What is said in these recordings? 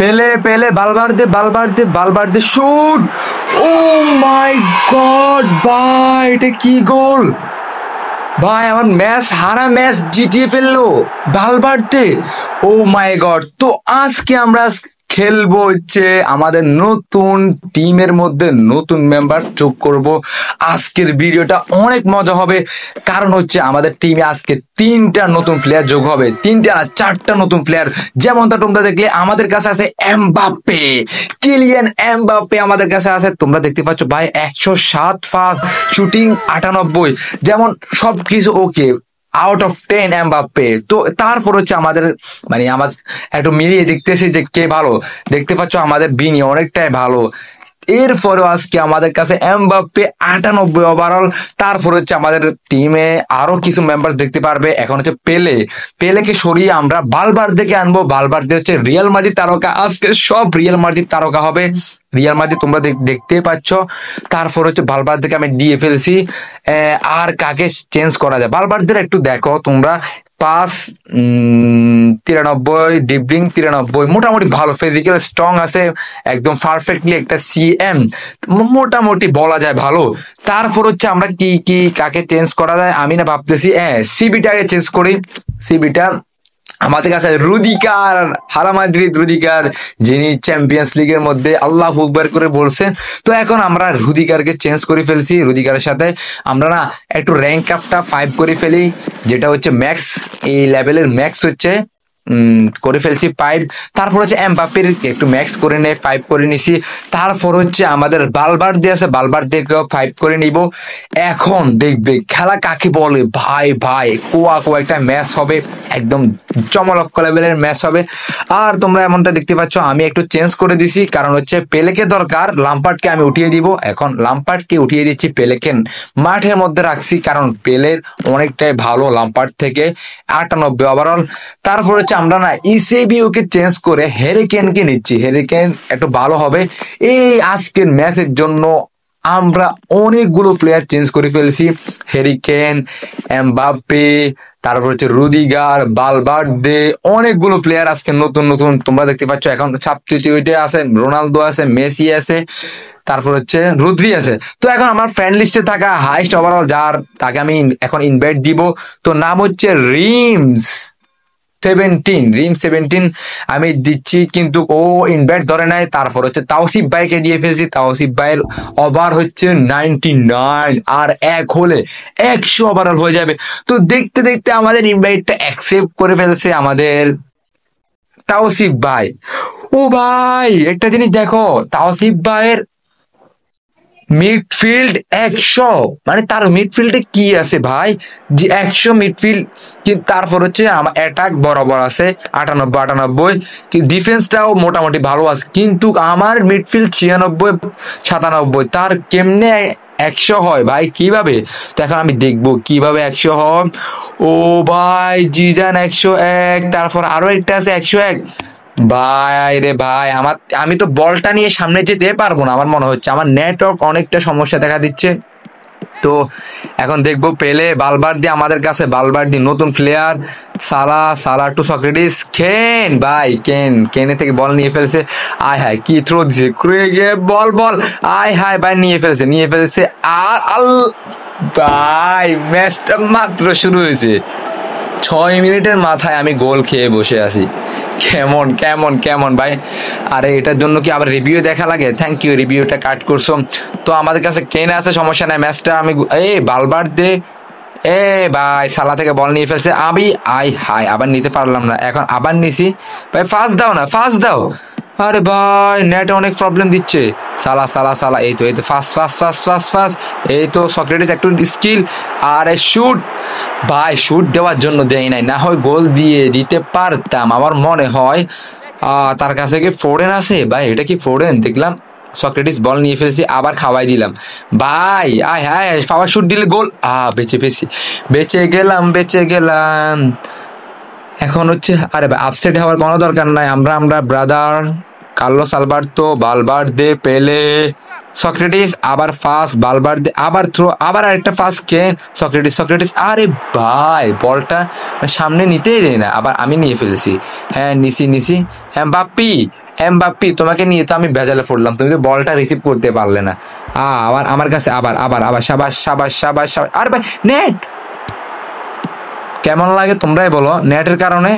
পেলে পেলে বালবার্দে বালবার্দে বালবার্দে শুট ও মাই গড ভাই এটা কি গোল ভাই আমার ম্যাচ হারা ম্যাচ জিতিয়ে ফেললো বালবার্দে ও oh মাই গড তো আজকে আমরা খেলবো হচ্ছে আমাদের নতুন টিমের মধ্যে নতুন মেম্বার যোগ করব আজকের ভিডিওটা অনেক মজা হবে কারণ হচ্ছে আমাদের টিমে আজকে তিনটা নতুন প্লেয়ার যোগ হবে তিনটা না চারটা নতুন প্লেয়ার যেমন তোমরা দেখলে আমাদের কাছে আছে এমবাপে কিলিয়ান এমবাপে আমাদের কাছে আছে তোমরা দেখতে পাচ্ছ ভাই একশো সাত ফাস্ট শুটিং আটানব্বই যেমন সব কিছু okay out of ten Mbappe তো তারপর হচ্ছে আমাদের মানে আমার একটু মিলিয়ে দেখতেছি যে কে ভালো দেখতে পাচ্ছ আমাদের বিনি অনেকটাই ভালো এরপরেও আজকে আমাদের কাছে এমবাপ্পে আটানব্বই ওভারঅল তারপর হচ্ছে আমাদের টিমে আরো কিছু মেম্বার দেখতে পারবে এখন হচ্ছে পেলে পেলেকে সরিয়ে আমরা বালবার দিকে আনবো বালবার দিয়ে হচ্ছে রিয়াল মাদির তারকা আজকে সব রিয়াল মাদ্রিদ তারকা হবে রিয়াল মাদি তোমরা দেখতে পাচ্ছ তারপর হচ্ছে বালবার দিকে আমি দিয়ে ফেলছি আর কাকে চেঞ্জ করা যায় বালবারদের একটু দেখো তোমরা পাস তিরানব্বই ডিবলিং তিরানব্বই মোটামুটি ভালো ফিজিক্যাল স্ট্রং আছে একদম পারফেক্টলি একটা সিএম মোটামুটি বলা যায় ভালো তারপর হচ্ছে আমরা কি কি কাকে চেঞ্জ করা যায় আমি না ভাবতেছি হ্যাঁ সিবিটাকে আগে চেঞ্জ করি সিবিটা আমাদের কাছে রুদিকার হালামাদ্রিদ রুদিকার যিনি চ্যাম্পিয়ন্স লিগের মধ্যে আল্লাহ ফুকবার করে বলছেন তো এখন আমরা রুদিকারকে চেঞ্জ করে ফেলছি রুদিকারের সাথে আমরা না একটু র্যাঙ্ক আপটা ফাইভ করে ফেলি যেটা হচ্ছে ম্যাক্স এই লেভেলের ম্যাক্স হচ্ছে করে ফেলছি পাইপ তারপর হচ্ছে এমবাপির একটু ম্যাক্স করে নেই পাইপ করে নিছি তারপর হচ্ছে আমাদের বালবার দিয়ে আছে বালবার দিয়ে পাইপ করে নিব এখন দেখবে খেলা কাকে বলে ভাই ভাই কোয়া কোয়া একটা ম্যাচ হবে একদম চমলক্ষ লেভেলের ম্যাচ হবে আর তোমরা এমনটা দেখতে পাচ্ছ আমি একটু চেঞ্জ করে দিছি কারণ হচ্ছে পেলেকে দরকার লাম্পার্টকে আমি উঠিয়ে দিব এখন লাম্পার্টকে উঠিয়ে দিচ্ছি পেলেকে মাঠের মধ্যে রাখছি কারণ পেলের অনেকটাই ভালো লাম্পার্ট থেকে আটানব্বই ওভারঅল তারপর হচ্ছে আমরা না ইসিবি e কে চেঞ্জ করে হেরিকেনকে নিচ্ছি হেরিকেন একটু ভালো হবে এই আজকের ম্যাচের জন্য আমরা অনেকগুলো প্লেয়ার চেঞ্জ করে ফেলছি হেরিকেন এমবাপে তারপর হচ্ছে রুদিগার বালবার্ডে অনেকগুলো প্লেয়ার আজকে নতুন নতুন তোমরা দেখতে পাচ্ছ এখন সাবস্টিটিউটে আছে রোনালদো আছে মেসি আছে তারপর হচ্ছে রুদ্রি আছে তো এখন আমার ফ্রেন্ড লিস্টে থাকা হাইস্ট ওভারঅল যার তাকে আমি এখন ইনভাইট দিব তো নাম হচ্ছে রিমস সেভেন্টিন রিম সেভেন্টিন আমি দিচ্ছি কিন্তু ও ইনভাইট ধরে নাই তারপর হচ্ছে তাওসিফ ভাইকে দিয়ে ফেলছি তাওসিফ ভাইয়ের ওভার হচ্ছে নাইনটি নাইন আর এক হলে একশো ওভারঅল হয়ে যাবে তো দেখতে দেখতে আমাদের ইনভাইটটা অ্যাকসেপ্ট করে ফেলছে আমাদের তাওসিফ ভাই ও ভাই একটা জিনিস দেখো তাওসিফ ভাইয়ের মিডফিল্ড একশো মানে তার মিডফিল্ডে কি আছে ভাই যে একশো মিডফিল্ড তারপর হচ্ছে আমার অ্যাটাক বরাবর আছে আটানব্বই আটানব্বই ডিফেন্সটাও মোটামুটি ভালো আছে কিন্তু আমার মিডফিল্ড ছিয়ানব্বই সাতানব্বই তার কেমনে একশো হয় ভাই কিভাবে তো এখন আমি দেখব কিভাবে একশো হয় ও ভাই জিজান একশো এক তারপর আরও একটা আছে একশো এক ভাই রে ভাই আমার আমি তো বলটা নিয়ে সামনে যেতে পারবো না আমার মনে হচ্ছে আমার নেটওয়ার্ক অনেকটা সমস্যা দেখা দিচ্ছে তো এখন দেখবো পেলে বালবার্দি আমাদের কাছে বালবার্দি নতুন প্লেয়ার সালা সালা টু সক্রেটিস কেন ভাই কেন কেনে থেকে বল নিয়ে ফেলছে আয় হায় কি থ্রো দিছে বল বল আয় হায় ভাই নিয়ে ফেলছে নিয়ে ফেলছে আর আল ভাই ম্যাচটা মাত্র শুরু হয়েছে ছয় মিনিটের মাথায় আমি গোল খেয়ে বসে আছি কেমন কেমন কেমন ভাই আরে এটার জন্য কি আবার রিভিউ দেখা লাগে থ্যাংক ইউ রিভিউটা কাট করছো তো আমাদের কাছে কেনে আছে সমস্যা নাই ম্যাচটা আমি এ বালবার দে এ ভাই সালা থেকে বল নিয়ে ফেলছে আমি আই হাই আবার নিতে পারলাম না এখন আবার নিছি ভাই ফার্স্ট দাও না ফার্স্ট দাও আরে ভাই নেট অনেক প্রবলেম দিচ্ছে সালা সালা সালা এই তো এই তো fast fast fast fast fast এই তো সক্রেটিস একটু স্কিল আরে শ্যুট ভাই শ্যুট দেওয়ার জন্য দেয় নাই না হয় গোল দিয়ে দিতে পারতাম আমার মনে হয় তার কাছে কি ফোরেন আছে ভাই এটা কি ফোরেন দেখলাম সক্রেটিস বল নিয়ে ফেলেছি আবার খাওয়াই দিলাম ভাই আয় হায় পাওয়ার শুট দিলে গোল আ বেঁচে পেয়েছি বেঁচে গেলাম বেঁচে গেলাম এখন হচ্ছে আরে ভাই আপসেট হওয়ার কোনো দরকার নাই আমরা আমরা ব্রাদার কার্লোস আলবার্তো বালবার্দে পেলে সক্রেটিস আবার ফাস্ট বালবার্দে আবার থ্রো আবার আরেকটা ফাস কেন সক্রেটিস সক্রেটিস আরে ভাই বলটা সামনে নিতেই দেয় না আবার আমি নিয়ে ফেলেছি হ্যাঁ নিছি নিছি হ্যাঁ বাপ্পি এম বাপ্পি তোমাকে নিয়ে তো আমি ভেজালে ফুটলাম তুমি তো বলটা রিসিভ করতে পারলে না আবার আমার কাছে আবার আবার আবার সাবাস সাবাস সাবাস সাবাস আর ভাই নেট কেমন লাগে তোমরাই বলো নেটের কারণে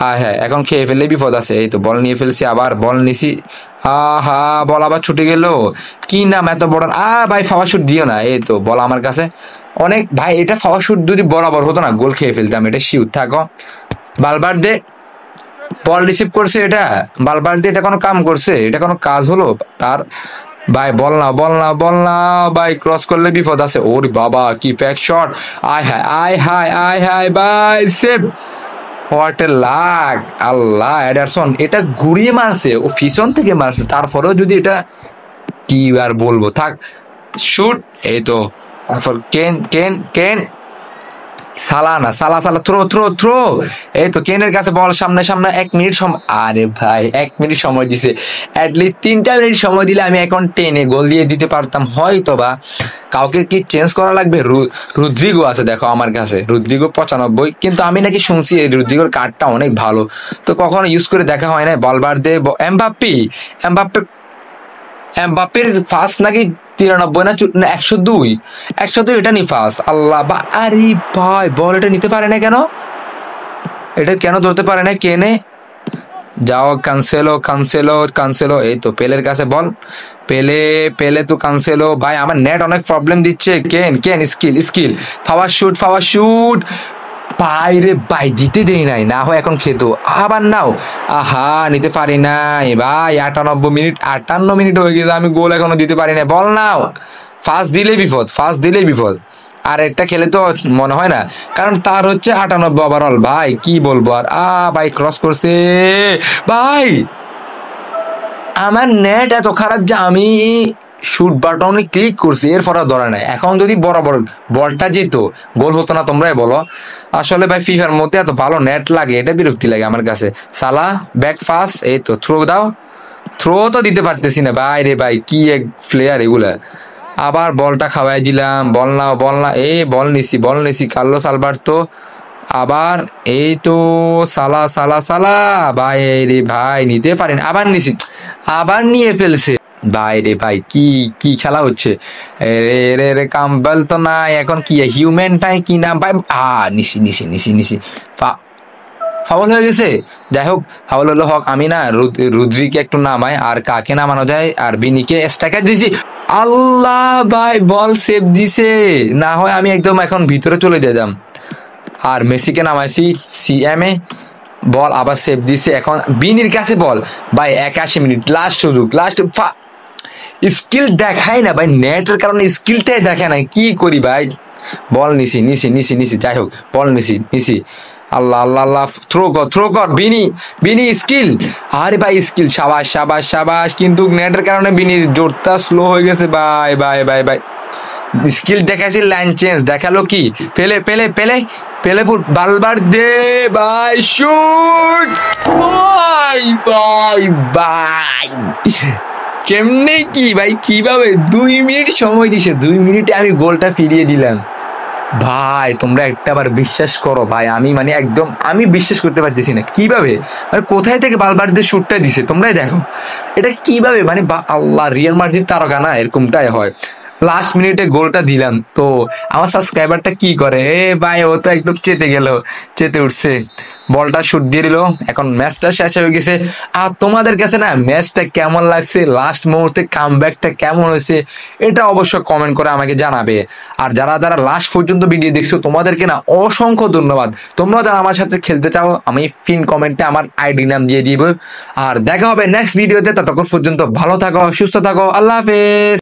হ্যাঁ হ্যাঁ এখন খেয়ে ফেললে বিপদ আছে এই তো বল নিয়ে ফেলছি আবার বল নিছি হা হা বল আবার ছুটে গেল কি নাম এত বড় আ ভাই ফাওয়া শুট দিও না এই তো বল আমার কাছে অনেক ভাই এটা ফাওয়া শুট যদি বরাবর হতো না গোল খেয়ে ফেলতাম এটা শিউর থাকো বালবার দে বল রিসিভ করছে এটা বালবার দিয়ে এটা কোনো কাম করছে এটা কোনো কাজ হলো তার ভাই বল না বল না বল না ভাই ক্রস করলে বিপদ আছে ওর বাবা কি প্যাক শট আয় হায় আয় হায় আয় হায় ভাই সেভ হোয়াট এ লাগ আল্লাহ অ্যাডারসন এটা ঘুরিয়ে মারছে ও ফিসন থেকে মারছে তারপরেও যদি এটা কি আর বলবো থাক শুট এই তো তারপর কেন কেন কেন সালা না সালা সালা থ্রো থ্রো থ্রো এই তো কেনের কাছে বল সামনে সামনে এক মিনিট সময় আরে ভাই এক মিনিট সময় দিছে অ্যাটলিস্ট তিনটা মিনিট সময় দিলে আমি এখন টেনে গোল দিয়ে দিতে পারতাম হয়তো বা কাউকে কি চেঞ্জ করা লাগবে রুদ্রিগো আছে দেখো আমার কাছে রুদ্রিগো পঁচানব্বই কিন্তু আমি নাকি শুনছি এই রুদ্রিগোর কার্ডটা অনেক ভালো তো কখনো ইউজ করে দেখা হয় না বলবার দে এমবাপ্পি এমবাপ্পি এমবাপের ফার্স্ট নাকি তিরানব্বই না একশো দুই একশো দুই এটা নি ফার্স্ট আল্লাহ বা আরে ভাই বল এটা নিতে পারে না কেন এটা কেন ধরতে পারে না কেনে যাও কানসেলো কানসেলো কানসেলো এই তো পেলের কাছে বল পেলে পেলে তো কানসেলো ভাই আমার নেট অনেক প্রবলেম দিচ্ছে কেন কেন skill skill power shoot power shoot বাইরে বাই দিতে দেই নাই না হয় এখন খেতো আবার নাও আহা নিতে পারি নাই ভাই আটানব্বই মিনিট আটান্ন মিনিট হয়ে গেছে আমি গোল এখনো দিতে পারি না বল নাও ফার্স্ট দিলেই বিপদ ফার্স্ট দিলেই বিপদ আর একটা খেলে তো মনে হয় না কারণ তার হচ্ছে আটানব্বই ওভারঅল ভাই কি বলবো আর আ ভাই ক্রস করছে ভাই আমার নেট এত খারাপ যে আমি শুট বাটনে ক্লিক করছি এরপরে ধরে নাই এখন যদি বরাবর বলটা যেত গোল হতো না তোমরাই বলো আসলে ভাই ফিফার মধ্যে এত ভালো নেট লাগে এটা বিরক্তি লাগে আমার কাছে সালা ব্যাক ফাস এই তো থ্রো দাও থ্রো তো দিতে পারতেছি না ভাই রে ভাই কি এক প্লেয়ার এগুলা আবার বলটা খাওয়াই দিলাম বল না বল না এ বল নিছি বল নিছি কার্লো সালবার তো আবার এই তো সালা সালা সালা ভাই রে ভাই নিতে পারেন আবার নিছি আবার নিয়ে ফেলছে বাইরে ভাই কি কি খেলা হচ্ছে কাম্বেল তো নাই এখন কি হিউম্যানটাই কি না ভাই আ নিশি নিশি নিশি নিশি ফাউল হয়ে গেছে যাই হোক ফাউল হলো হক আমি না রুদ্রিকে একটু নামাই আর কাকে নামানো যায় আর বিনিকে স্ট্রাইকার দিছি আল্লাহ ভাই বল সেভ দিছে না হয় আমি একদম এখন ভিতরে চলে যেতাম আর মেসিকে নামাইছি এম এ বল আবার সেভ দিছে এখন বিনির কাছে বল ভাই একাশি মিনিট লাস্ট সুযোগ লাস্ট ফা স্কিল দেখায় না ভাই নেটের কারণে স্কিলটাই দেখে না কি করি ভাই বল নিছি নিছি নিছি নিছি যাই হোক বল নিছি নিছি আল্লাহ আল্লাহ আল্লাহ থ্রো কর থ্রো কর বিনি বিনি স্কিল আরে ভাই স্কিল সাবাস সাবাস সাবাস কিন্তু নেটের কারণে বিনি জোরটা স্লো হয়ে গেছে বাই বাই বাই বাই স্কিল দেখাইছি লাইন চেঞ্জ দেখালো কি পেলে পেলে পেলে পেলে ফুট বালবার দে বাই শুট বাই বাই বাই কেমনে কি ভাই কিভাবে দুই মিনিট সময় দিছে দুই মিনিটে আমি গোলটা ফিরিয়ে দিলাম ভাই তোমরা একটা বার বিশ্বাস করো ভাই আমি মানে একদম আমি বিশ্বাস করতে পারতেছি না কিভাবে মানে কোথায় থেকে বালবার দিয়ে শ্যুটটা দিছে তোমরাই দেখো এটা কিভাবে মানে আল্লাহ রিয়াল মার্জিন তারকা না এরকমটাই হয় লাস্ট মিনিটে গোলটা দিলাম তো আমার সাবস্ক্রাইবারটা কি করে এ ভাই ও তো একদম চেতে গেল চেতে উঠছে বলটা শুট দিয়ে দিল এখন ম্যাচটা শেষ হয়ে গেছে আর তোমাদের কাছে না ম্যাচটা কেমন লাগছে লাস্ট মুহূর্তে ব্যাকটা কেমন হয়েছে এটা অবশ্য কমেন্ট করে আমাকে জানাবে আর যারা যারা লাস্ট পর্যন্ত ভিডিও দেখছো তোমাদেরকে না অসংখ্য ধন্যবাদ তোমরা যারা আমার সাথে খেলতে চাও আমি ফিন কমেন্টে আমার আইডি নাম দিয়ে দিব আর দেখা হবে নেক্সট ভিডিওতে ততক্ষণ পর্যন্ত ভালো থাকো সুস্থ থাকো আল্লাহ হাফেজ